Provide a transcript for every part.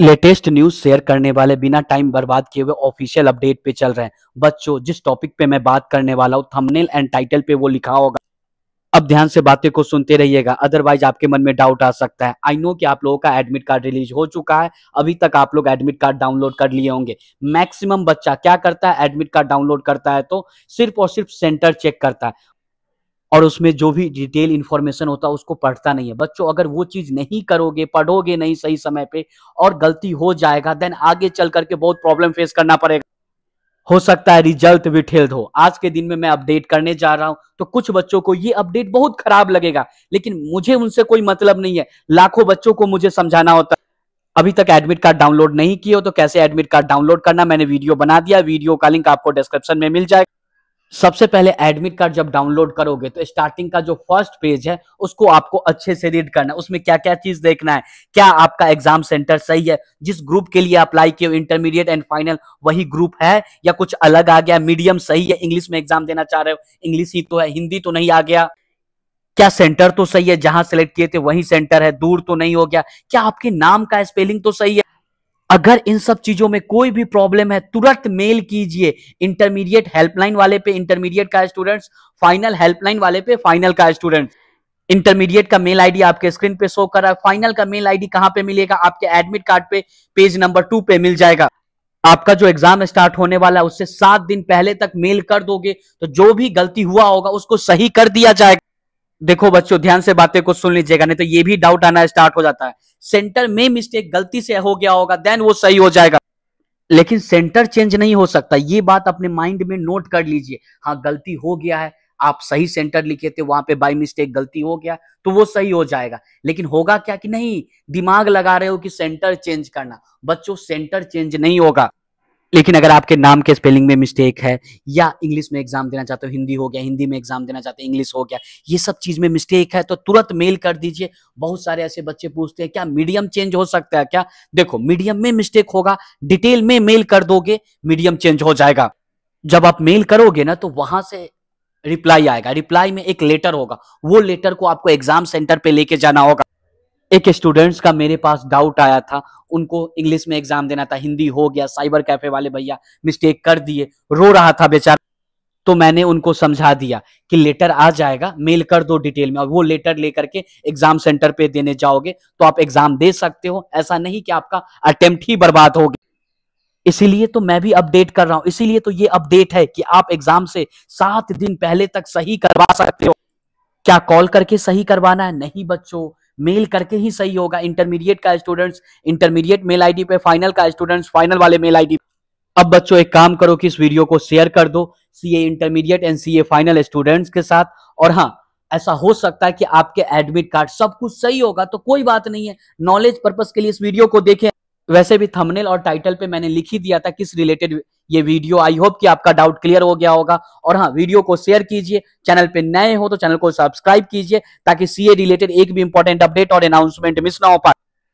latest news share करने वाले बिना टाइम बर्बाद किए हुए ऑफिशियल अपडेट पे चल रहे हैं बच्चों जिस टॉपिक पे मैं बात करने वाला हूँ थंबनेल एंड टाइटल पे वो लिखा होगा अब ध्यान से बातें को सुनते रहिएगा अदरवाइज आपके मन में डाउट आ सकता है आई नो कि आप लोगों का एडमिट कार्ड रिलीज हो चुका है अभी तक आप लोग एडमिट कार्ड डाउनलोड कर लिए होंगे मैक्सिमम बच्चा क्या करता है एडमिट कार्ड डाउनलोड करता है तो सिर्फ और सिर्फ सेंटर चेक करता है और उसमें जो भी डिटेल इन्फॉर्मेशन होता है उसको पढ़ता नहीं है बच्चों अगर वो चीज नहीं करोगे पढ़ोगे नहीं सही समय पे और गलती हो जाएगा देन आगे चल करके बहुत प्रॉब्लम फेस करना पड़ेगा हो सकता है रिजल्ट भी ठेल हो आज के दिन में मैं अपडेट करने जा रहा हूं तो कुछ बच्चों को ये अपडेट बहुत खराब लगेगा लेकिन मुझे उनसे कोई मतलब नहीं है लाखों बच्चों को मुझे समझाना होता अभी तक एडमिट कार्ड डाउनलोड नहीं किया तो कैसे एडमिट कार्ड डाउनलोड करना मैंने वीडियो बना दिया वीडियो का लिंक आपको डिस्क्रिप्शन में मिल जाएगा सबसे पहले एडमिट कार्ड जब डाउनलोड करोगे तो स्टार्टिंग का जो फर्स्ट पेज है उसको आपको अच्छे से रीड करना है उसमें क्या क्या चीज देखना है क्या आपका एग्जाम सेंटर सही है जिस ग्रुप के लिए अप्लाई किए इंटरमीडिएट एंड फाइनल वही ग्रुप है या कुछ अलग आ गया मीडियम सही है इंग्लिश में एग्जाम देना चाह रहे हो इंग्लिश ही तो है हिंदी तो नहीं आ गया क्या सेंटर तो सही है जहां सेलेक्ट किए थे वही सेंटर है दूर तो नहीं हो गया क्या आपके नाम का स्पेलिंग तो सही है अगर इन सब चीजों में कोई भी प्रॉब्लम है तुरंत मेल कीजिए इंटरमीडिएट हेल्पलाइन वाले पे इंटरमीडिएट का स्टूडेंट्स फाइनल हेल्पलाइन वाले पे फाइनल का स्टूडेंट इंटरमीडिएट का मेल आईडी आपके स्क्रीन पे शो कर रहा है फाइनल का मेल आईडी कहां पे मिलेगा आपके एडमिट कार्ड पे पेज नंबर टू पे मिल जाएगा आपका जो एग्जाम स्टार्ट होने वाला है उससे सात दिन पहले तक मेल कर दोगे तो जो भी गलती हुआ होगा उसको सही कर दिया जाएगा देखो बच्चों ध्यान से बातें को सुन लीजिएगा नहीं तो ये भी डाउट आना स्टार्ट हो जाता है सेंटर में मिस्टेक गलती से हो गया होगा देन वो सही हो जाएगा लेकिन सेंटर चेंज नहीं हो सकता ये बात अपने माइंड में नोट कर लीजिए हाँ गलती हो गया है आप सही सेंटर लिखे थे वहां पे बाई मिस्टेक गलती हो गया तो वो सही हो जाएगा लेकिन होगा क्या कि नहीं दिमाग लगा रहे हो कि सेंटर चेंज करना बच्चों सेंटर चेंज नहीं होगा लेकिन अगर आपके नाम के स्पेलिंग में मिस्टेक है या इंग्लिश में एग्जाम देना चाहते हो हिंदी हो गया हिंदी में एग्जाम देना चाहते हो इंग्लिश हो गया ये सब चीज में मिस्टेक है तो तुरंत मेल कर दीजिए बहुत सारे ऐसे बच्चे पूछते हैं क्या मीडियम चेंज हो सकता है क्या देखो मीडियम में मिस्टेक होगा डिटेल में मेल कर दोगे मीडियम चेंज हो जाएगा जब आप मेल करोगे ना तो वहां से रिप्लाई आएगा रिप्लाई में एक लेटर होगा वो लेटर को आपको एग्जाम सेंटर पे लेके जाना होगा एक स्टूडेंट्स का मेरे पास डाउट आया था उनको इंग्लिश में एग्जाम देना था हिंदी हो गया साइबर कैफे वाले भैया मिस्टेक कर दिए रो रहा था बेचारा तो मैंने उनको समझा दिया कि लेटर आ जाएगा मेल कर दो डिटेल में और वो लेटर लेकर के एग्जाम सेंटर पे देने जाओगे तो आप एग्जाम दे सकते हो ऐसा नहीं कि आपका अटेम्प्ट ही बर्बाद हो गया इसीलिए तो मैं भी अपडेट कर रहा हूं इसीलिए तो ये अपडेट है कि आप एग्जाम से सात दिन पहले तक सही करवा सकते हो क्या कॉल करके सही करवाना है नहीं बच्चों मेल करके ही सही होगा इंटरमीडिएट का स्टूडेंट्स इंटरमीडिएट मेल आईडी पे फाइनल का स्टूडेंट्स फाइनल वाले मेल आईडी अब बच्चों एक काम करो कि इस वीडियो को शेयर कर दो C intermediate and C final students के साथ और हाँ ऐसा हो सकता है कि आपके एडमिट कार्ड सब कुछ सही होगा तो कोई बात नहीं है नॉलेज पर्पज के लिए इस वीडियो को देखें वैसे भी थंबनेल और टाइटल पे मैंने लिख ही दिया था किस रिलेटेड ये वीडियो आई होप कि आपका डाउट क्लियर हो गया होगा और हाँ वीडियो को शेयर कीजिए चैनल पे नए हो तो चैनल को सब्सक्राइब कीजिए ताकि सीए रिलेटेड एक भी इंपॉर्टेंट अपडेट और अनाउंसमेंट मिस ना हो पाए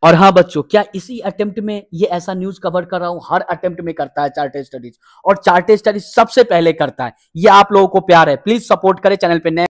और हाँ बच्चों क्या इसी अटेम्प्ट में ये ऐसा न्यूज कवर कर रहा हूं हर अटेम्प्ट में करता है चार्टेड स्टडीज और चार्टेड स्टडीज सबसे पहले करता है ये आप लोगों को प्यार है प्लीज सपोर्ट करें चैनल पे नए